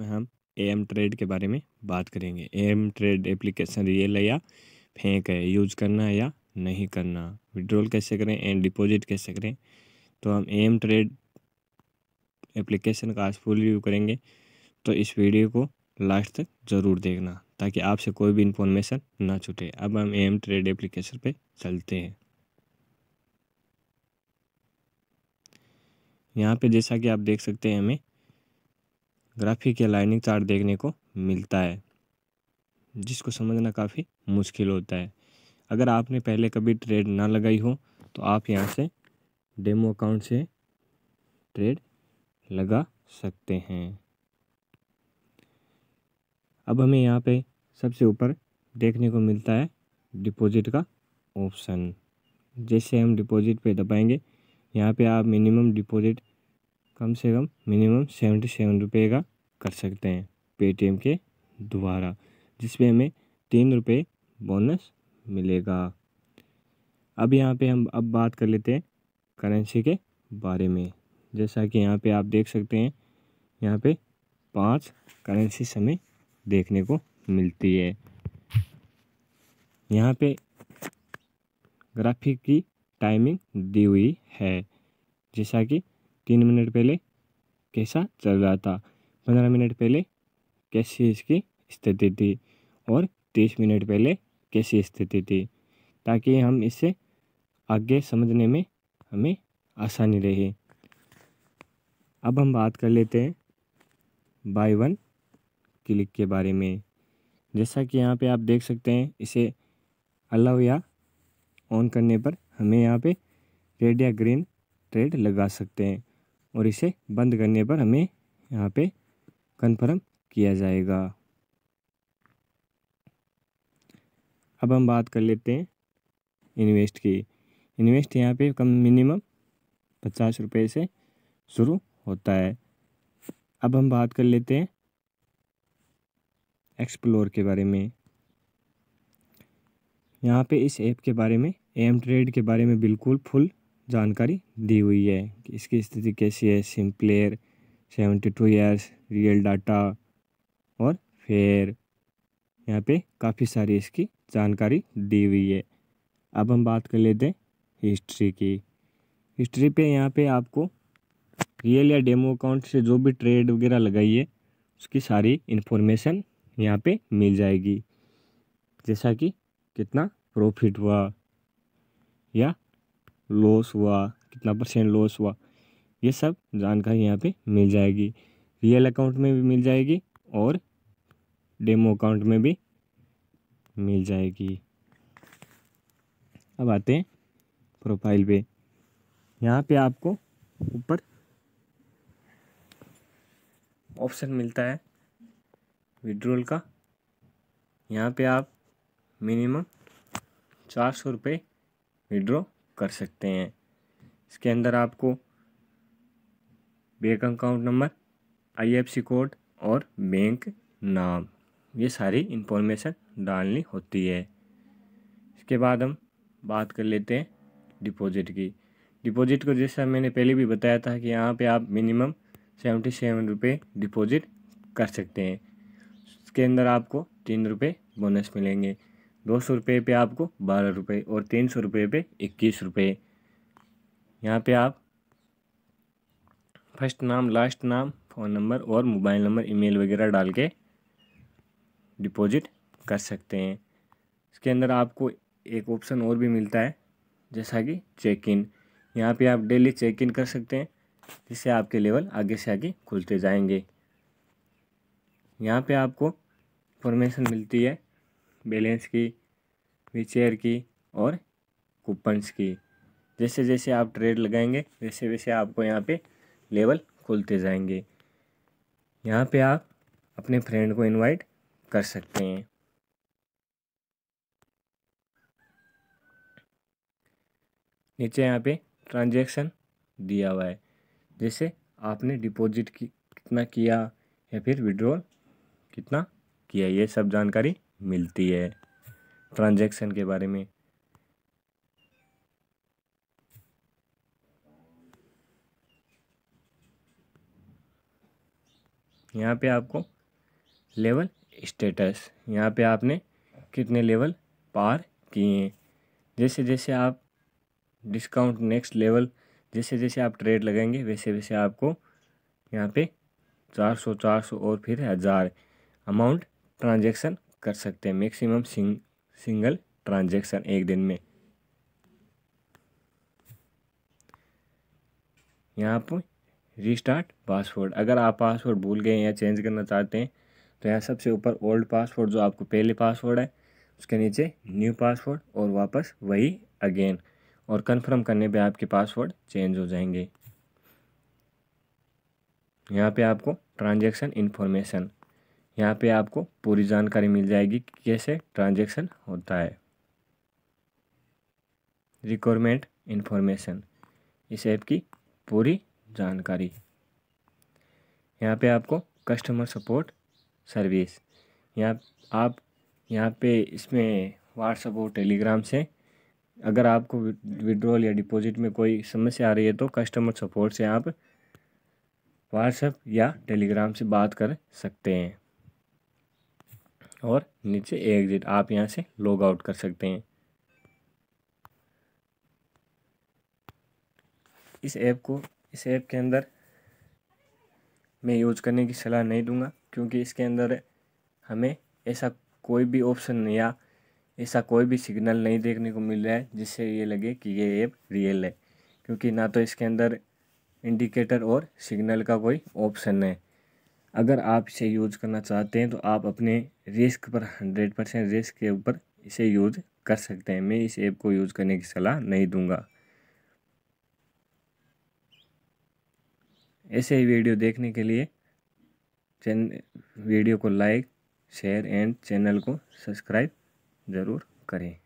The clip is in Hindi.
में हम ए एम ट्रेड के बारे में बात करेंगे A M trade application real है या फेंक है यूज करना है या नहीं करना विड्रॉल कैसे करें एंड डिपॉजिट कैसे करें तो हम ए एम ट्रेड एप्लीकेशन का आज फुल रिव्यू करेंगे तो इस वीडियो को लास्ट तक ज़रूर देखना ताकि आपसे कोई भी इंफॉर्मेशन ना छूटे अब हम ए एम ट्रेड एप्लीकेशन पे चलते हैं यहाँ पे जैसा कि आप देख सकते हैं हमें ग्राफिक या लाइनिंग चार्ट देखने को मिलता है जिसको समझना काफ़ी मुश्किल होता है अगर आपने पहले कभी ट्रेड ना लगाई हो तो आप यहाँ से डेमो अकाउंट से ट्रेड लगा सकते हैं अब हमें यहाँ पे सबसे ऊपर देखने को मिलता है डिपॉजिट का ऑप्शन जैसे हम डिपॉजिट पे दबाएंगे यहाँ पे आप मिनिमम डिपॉजिट कम से कम मिनिमम सेवेंटी सेवन रुपये का कर सकते हैं पेटीएम के द्वारा जिसमें हमें तीन रुपये बोनस मिलेगा अब यहाँ पे हम अब बात कर लेते हैं करेंसी के बारे में जैसा कि यहाँ पे आप देख सकते हैं यहाँ पे पांच करेंसी हमें देखने को मिलती है यहाँ पे ग्राफिक की टाइमिंग दी हुई है जैसा कि तीन मिनट पहले कैसा चल रहा था पंद्रह मिनट पहले कैसी इसकी स्थिति थी और तीस मिनट पहले कैसी स्थिति थी ताकि हम इसे आगे समझने में हमें आसानी रहे अब हम बात कर लेते हैं बाय वन क्लिक के बारे में जैसा कि यहाँ पे आप देख सकते हैं इसे अलाउ या ऑन करने पर हमें यहाँ पे रेड या ग्रीन ट्रेड लगा सकते हैं और इसे बंद करने पर हमें यहाँ पे कन्फर्म किया जाएगा अब हम बात कर लेते हैं इन्वेस्ट की इन्वेस्ट यहाँ पे कम मिनिमम पचास रुपये से शुरू होता है अब हम बात कर लेते हैं एक्सप्लोर के बारे में यहाँ पे इस ऐप के बारे में एम ट्रेड के बारे में बिल्कुल फुल जानकारी दी हुई है कि इसकी स्थिति कैसी है sim player seventy two years real data और फेयर यहाँ पे काफ़ी सारी इसकी जानकारी दी हुई है अब हम बात कर लेते हैं हिस्ट्री की हिस्ट्री पे यहाँ पे आपको रियल या डेमो अकाउंट से जो भी ट्रेड वगैरह लगाइए उसकी सारी इन्फॉर्मेशन यहाँ पे मिल जाएगी जैसा कि कितना प्रॉफिट हुआ या लॉस हुआ कितना परसेंट लॉस हुआ ये सब जानकारी यहाँ पे मिल जाएगी रियल अकाउंट में भी मिल जाएगी और डेमो अकाउंट में भी मिल जाएगी अब आते हैं प्रोफाइल पे यहाँ पे आपको ऊपर ऑप्शन मिलता है विड्रोल का यहाँ पे आप मिनिमम चार सौ रुपये विड्रॉ कर सकते हैं इसके अंदर आपको bank account number IFSC code और बैंक नाम ये सारी इंफॉर्मेशन डालनी होती है इसके बाद हम बात कर लेते हैं डिपॉजिट की डिपॉजिट को जैसा मैंने पहले भी बताया था कि यहाँ पे आप मिनिमम सेवेंटी सेवन रुपये डिपॉजिट कर सकते हैं इसके अंदर आपको तीन रुपये बोनस मिलेंगे दो सौ रुपये पर आपको बारह रुपये और तीन सौ रुपये पर इक्कीस रुपये यहाँ पर आप फर्स्ट नाम लास्ट नाम फ़ोन नंबर और मोबाइल नंबर ईमेल वगैरह डाल के डिपॉजिट कर सकते हैं इसके अंदर आपको एक ऑप्शन और भी मिलता है जैसा कि चेक इन यहाँ पे आप डेली चेक इन कर सकते हैं जिससे आपके लेवल आगे से आगे खुलते जाएंगे यहाँ पे आपको इन्फॉर्मेशन मिलती है बैलेंस की चेयर की और कूपन्स की जैसे जैसे आप ट्रेड लगाएंगे वैसे वैसे आपको यहाँ पे लेवल खुलते जाएंगे यहाँ पे आप अपने फ्रेंड को इनवाइट कर सकते हैं नीचे यहाँ पे ट्रांजैक्शन दिया हुआ है जैसे आपने डिपॉजिट की कितना किया या फिर विड्रॉल कितना किया ये सब जानकारी मिलती है ट्रांजैक्शन के बारे में यहाँ पे आपको लेवल स्टेटस यहाँ पे आपने कितने लेवल पार किए हैं जैसे जैसे आप डिस्काउंट नेक्स्ट लेवल जैसे जैसे आप ट्रेड लगाएंगे वैसे वैसे आपको यहाँ पे 400 400 और फिर हज़ार अमाउंट ट्रांजैक्शन कर सकते हैं मैक्सिमम सिंग सिंगल ट्रांजैक्शन एक दिन में यहाँ पर रीस्टार्ट पासवर्ड अगर आप पासवर्ड भूल गए या चेंज करना चाहते हैं तो यहाँ सबसे ऊपर ओल्ड पासवर्ड जो आपको पहले पासवर्ड है उसके नीचे न्यू पासवर्ड और वापस वही अगेन और कंफर्म करने पे आपके पासवर्ड चेंज हो जाएंगे यहाँ पे आपको ट्रांजैक्शन इन्फॉर्मेशन यहाँ पे आपको पूरी जानकारी मिल जाएगी कि कैसे ट्रांजेक्शन होता है रिक्वायरमेंट इन्फॉर्मेशन इस ऐप की पूरी जानकारी यहाँ पे आपको कस्टमर सपोर्ट सर्विस यहाँ आप यहाँ पे इसमें व्हाट्सअप और टेलीग्राम से अगर आपको विड्रॉल या डिपॉजिट में कोई समस्या आ रही है तो कस्टमर सपोर्ट से आप व्हाट्सएप या टेलीग्राम से बात कर सकते हैं और नीचे एग्जिट आप यहाँ से लॉग आउट कर सकते हैं इस ऐप को इस ऐप के अंदर मैं यूज करने की सलाह नहीं दूंगा क्योंकि इसके अंदर हमें ऐसा कोई भी ऑप्शन या ऐसा कोई भी सिग्नल नहीं देखने को मिल रहा है जिससे ये लगे कि ये ऐप रियल है क्योंकि ना तो इसके अंदर इंडिकेटर और सिग्नल का कोई ऑप्शन है अगर आप इसे यूज़ करना चाहते हैं तो आप अपने रिस्क पर हंड्रेड परसेंट रिस्क के ऊपर इसे यूज़ कर सकते हैं मैं इस ऐप को यूज़ करने की सलाह नहीं दूंगा ऐसे ही वीडियो देखने के लिए चैन वीडियो को लाइक शेयर एंड चैनल को सब्सक्राइब ज़रूर करें